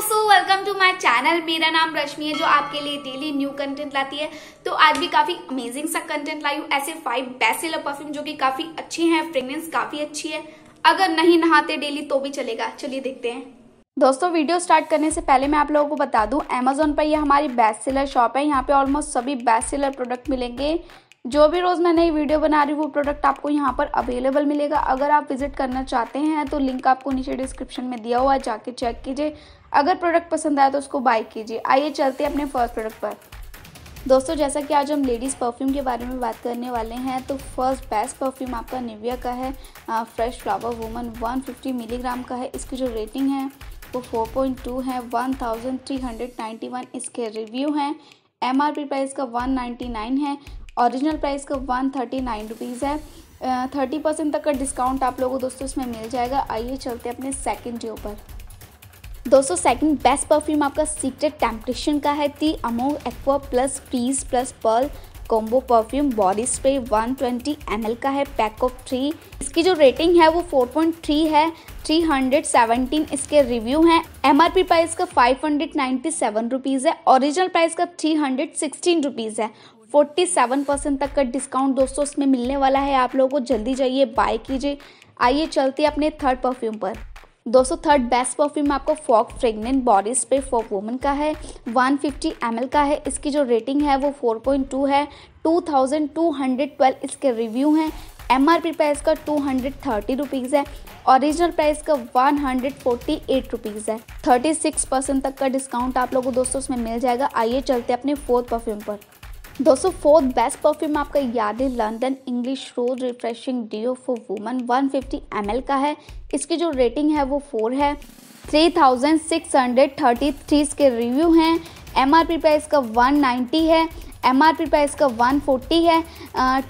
दोस्तों welcome to my channel मेरा नाम रश्मि है जो आपके लिए डेली न्यू कंटेंट लाती है तो आज भी काफी अमेजिंग सा कंटेंट लाई हूँ ऐसे फाइव बेसिल परफ्यूम जो कि काफी अच्छे हैं फ्रेग्रेंस काफी अच्छी है अगर नहीं नहाते डेली तो भी चलेगा चलिए देखते हैं दोस्तों वीडियो स्टार्ट करने से पहले मैं आप लोगों को बता दूं अमेजोन पर ये हमारी बेस्ट सेलर शॉप है यहाँ पे ऑलमोस्ट सभी बेस्ट सेलर प्रोडक्ट मिलेंगे जो भी रोज़ मैं नई वीडियो बना रही हूँ वो प्रोडक्ट आपको यहाँ पर अवेलेबल मिलेगा अगर आप विजिट करना चाहते हैं तो लिंक आपको नीचे डिस्क्रिप्शन में दिया हुआ है जाके चेक कीजिए अगर प्रोडक्ट पसंद आया तो उसको बाई कीजिए आइए चलते हैं अपने फर्स्ट प्रोडक्ट पर दोस्तों जैसा कि आज हम लेडीज़ परफ्यूम के बारे में बात करने वाले हैं तो फर्स्ट बेस्ट परफ्यूम आपका निविया का है फ्रेश फ्लावर वूमन 150 मिलीग्राम का है इसकी जो रेटिंग है वो 4.2 है 1391 इसके रिव्यू हैं एम आर पी प्राइस का 199 है ओरिजिनल प्राइस का वन थर्टी नाइन रुपीज़ है थर्टी परसेंट तक का डिस्काउंट आप लोगों को दोस्तों इसमें मिल जाएगा आइए चलते हैं अपने सेकंड डे पर दोस्तों सेकंड बेस्ट परफ्यूम आपका सीक्रेट टेम्पटेशन का है थी अमो aqua plus freeze plus pearl combo perfume body spray 120 twenty का है पैक ऑफ थ्री इसकी जो रेटिंग है वो 4.3 है 317 इसके रिव्यू हैं पी प्राइस का 597 हंड्रेड है ओरिजिनल प्राइस का 316 हंड्रेड है 47 परसेंट तक का डिस्काउंट दोस्तों इसमें मिलने वाला है आप लोगों को जल्दी जाइए बाय कीजिए आइए चलते अपने थर्ड परफ्यूम पर दोस्तों थर्ड बेस्ट परफ्यूम आपको Fogg fragrant body spray for woman का है 150 फिफ्टी का है इसकी जो रेटिंग है वो 4.2 है 2212 इसके रिव्यू हैं एम आर पी प्राइस का टू हंड्रेड थर्टी रुपीज़ है ओरिजिनल प्राइस का one hundred forty eight rupees है थर्टी सिक्स परसेंट तक का डिस्काउंट आप लोगों को दोस्तों इसमें मिल जाएगा आइए चलते अपने फोर्थ परफ्यूम पर दोस्तों फोर्थ बेस्ट परफ्यूम आपका याद है London English rose refreshing deo for women 150 fifty का है इसकी जो रेटिंग है वो फोर है 3633 के रिव्यू हैं एम आर पी प्राइस का 190 है एम आर पी प्राइस का 140 है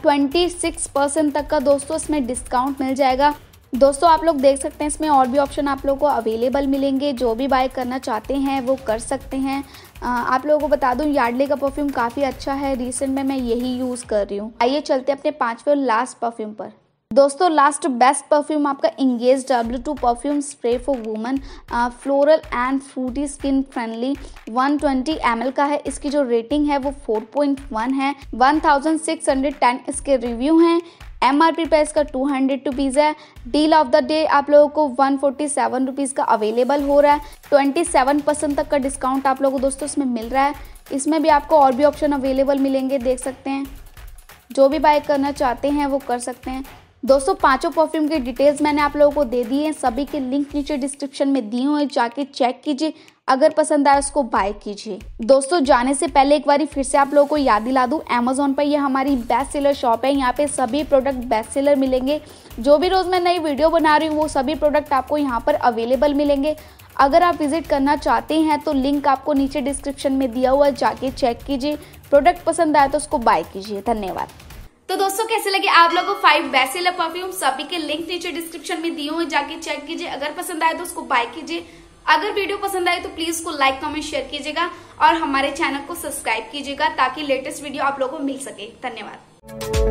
ट्वेंटी सिक्स परसेंट तक का दोस्तों इसमें डिस्काउंट मिल जाएगा दोस्तों आप लोग देख सकते हैं इसमें और भी ऑप्शन आप लोगों को अवेलेबल मिलेंगे जो भी बाय करना चाहते हैं वो कर सकते हैं आप लोगों को बता दूं यार्डले का परफ्यूम काफ़ी अच्छा है रिसेंट में मैं यही यूज़ कर रही हूँ आइए चलते अपने पाँचवें और लास्ट परफ्यूम पर दोस्तों लास्ट बेस्ट परफ्यूम आपका Engage W two perfume spray for women floral and fruity skin friendly 120 twenty का है इसकी जो रेटिंग है वो 4.1 है 1610 इसके रिव्यू हैं एम आर पी प्राइस का टू हंड्रेड रुपीज़ है डील ऑफ द डे आप लोगों को वन फोर्टी सेवन रुपीज़ का अवेलेबल हो रहा है ट्वेंटी सेवन परसेंट तक का डिस्काउंट आप लोगों को दोस्तों इसमें मिल रहा है इसमें भी आपको और भी ऑप्शन अवेलेबल मिलेंगे देख सकते हैं जो भी बाय करना चाहते हैं वो कर सकते हैं दोस्तों पांचों परफ्यूम की डिटेल्स मैंने आप लोगों को दे दी है सभी के लिंक नीचे डिस्क्रिप्शन में दिए हुए जाके चेक कीजिए अगर पसंद आए उसको बाय कीजिए दोस्तों जाने से पहले एक बार फिर से आप लोगों को याद दिला दूं अमेजोन पर यह हमारी बेस्ट सेलर शॉप है यहाँ पे सभी प्रोडक्ट बेस्ट सेलर मिलेंगे जो भी रोज़ मैं नई वीडियो बना रही हूँ वो सभी प्रोडक्ट आपको यहाँ पर अवेलेबल मिलेंगे अगर आप विजिट करना चाहते हैं तो लिंक आपको नीचे डिस्क्रिप्शन में दिया हुआ जाके चेक कीजिए प्रोडक्ट पसंद आए तो उसको बाय कीजिए धन्यवाद तो दोस्तों कैसे लगे आप लोगों को फाइव बेसिल परफ्यूम सभी के लिंक नीचे डिस्क्रिप्शन में दिए हुए जाके चेक कीजिए अगर पसंद आए तो उसको बाय कीजिए अगर वीडियो पसंद आए तो प्लीज उसको लाइक कमेंट शेयर कीजिएगा और हमारे चैनल को सब्सक्राइब कीजिएगा ताकि लेटेस्ट वीडियो आप लोगों को मिल सके धन्यवाद